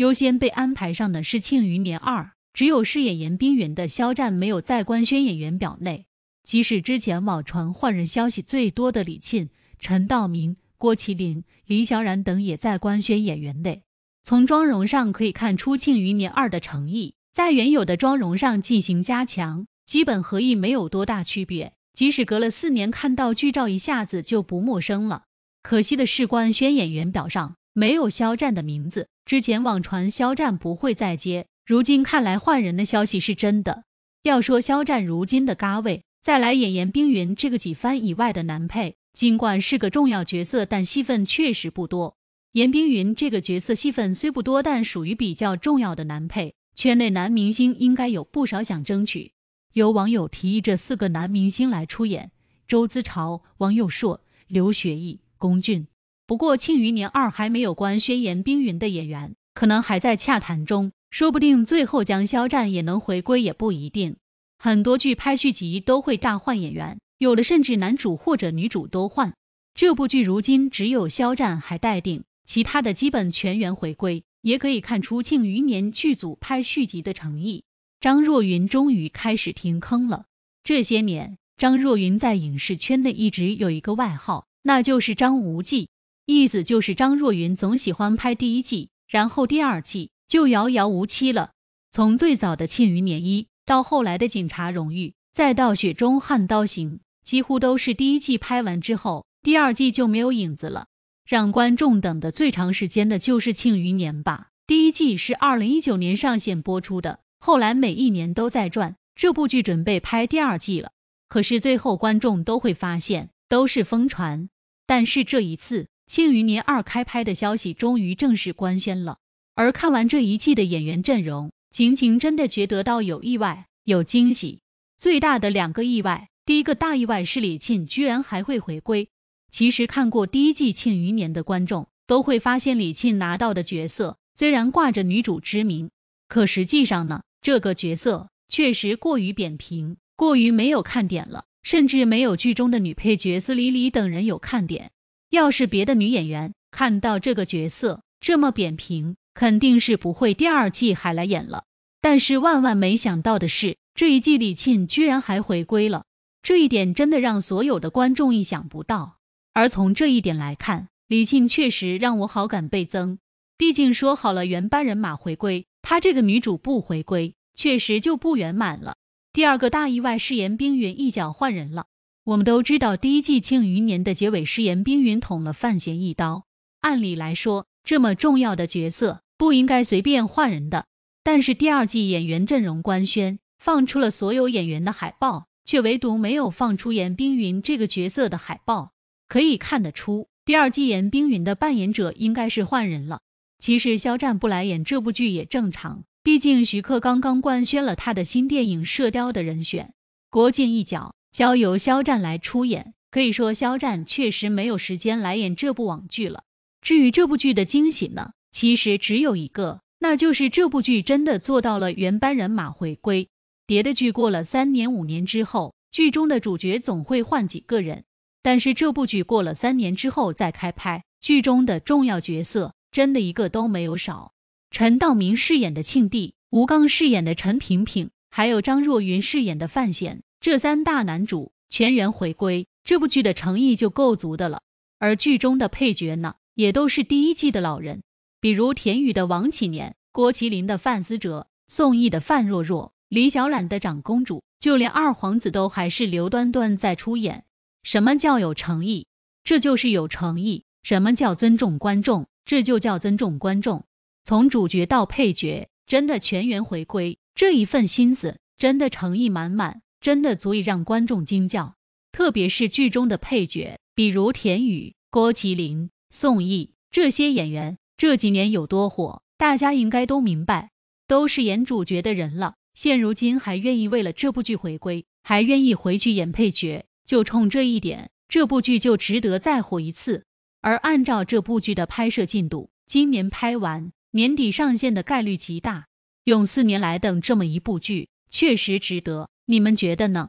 优先被安排上的是《庆余年二》，只有饰演严冰云的肖战没有在官宣演员表内。即使之前网传换人消息最多的李沁、陈道明、郭麒麟、李小冉等也在官宣演员内。从妆容上可以看出《庆余年二》的诚意，在原有的妆容上进行加强，基本和意没有多大区别。即使隔了四年，看到剧照一下子就不陌生了。可惜的是，官宣演员表上。没有肖战的名字，之前网传肖战不会再接，如今看来换人的消息是真的。要说肖战如今的咖位，再来演严冰云这个几番以外的男配，尽管是个重要角色，但戏份确实不多。严冰云这个角色戏份虽不多，但属于比较重要的男配，圈内男明星应该有不少想争取。有网友提议这四个男明星来出演：周子潮、王佑硕、刘学义、龚俊。不过，《庆余年二》还没有官宣言冰云的演员，可能还在洽谈中，说不定最后将肖战也能回归也不一定。很多剧拍续集都会大换演员，有的甚至男主或者女主都换。这部剧如今只有肖战还待定，其他的基本全员回归，也可以看出《庆余年》剧组拍续集的诚意。张若昀终于开始停坑了。这些年，张若昀在影视圈内一直有一个外号，那就是张无忌。意思就是张若昀总喜欢拍第一季，然后第二季就遥遥无期了。从最早的《庆余年一》到后来的《警察荣誉》，再到《雪中悍刀行》，几乎都是第一季拍完之后，第二季就没有影子了。让观众等的最长时间的就是《庆余年》吧。第一季是二零一九年上线播出的，后来每一年都在转这部剧，准备拍第二季了。可是最后观众都会发现都是疯传，但是这一次。庆余年二开拍的消息终于正式官宣了，而看完这一季的演员阵容，晴晴真的觉得到有意外，有惊喜。最大的两个意外，第一个大意外是李沁居然还会回归。其实看过第一季庆余年的观众都会发现，李沁拿到的角色虽然挂着女主之名，可实际上呢，这个角色确实过于扁平，过于没有看点了，甚至没有剧中的女配角司李李等人有看点。要是别的女演员看到这个角色这么扁平，肯定是不会第二季还来演了。但是万万没想到的是，这一季李沁居然还回归了，这一点真的让所有的观众意想不到。而从这一点来看，李沁确实让我好感倍增。毕竟说好了原班人马回归，她这个女主不回归，确实就不圆满了。第二个大意外，饰演冰云一脚换人了。我们都知道，第一季《庆余年》的结尾，严冰云捅了范闲一刀。按理来说，这么重要的角色不应该随便换人的。但是第二季演员阵容官宣，放出了所有演员的海报，却唯独没有放出严冰云这个角色的海报。可以看得出，第二季严冰云的扮演者应该是换人了。其实肖战不来演这部剧也正常，毕竟徐克刚刚官宣了他的新电影《射雕》的人选，郭靖一角。交由肖战来出演，可以说肖战确实没有时间来演这部网剧了。至于这部剧的惊喜呢，其实只有一个，那就是这部剧真的做到了原班人马回归。别的剧过了三年、五年之后，剧中的主角总会换几个人，但是这部剧过了三年之后再开拍，剧中的重要角色真的一个都没有少。陈道明饰演的庆帝，吴刚饰演的陈萍萍，还有张若昀饰演的范闲。这三大男主全员回归，这部剧的诚意就够足的了。而剧中的配角呢，也都是第一季的老人，比如田雨的王启年、郭麒麟的范思哲、宋轶的范若若、李小冉的长公主，就连二皇子都还是刘端端在出演。什么叫有诚意？这就是有诚意。什么叫尊重观众？这就叫尊重观众。从主角到配角，真的全员回归，这一份心思真的诚意满满。真的足以让观众惊叫，特别是剧中的配角，比如田雨、郭麒麟、宋轶这些演员，这几年有多火，大家应该都明白，都是演主角的人了，现如今还愿意为了这部剧回归，还愿意回去演配角，就冲这一点，这部剧就值得再火一次。而按照这部剧的拍摄进度，今年拍完，年底上线的概率极大，用四年来等这么一部剧，确实值得。你们觉得呢？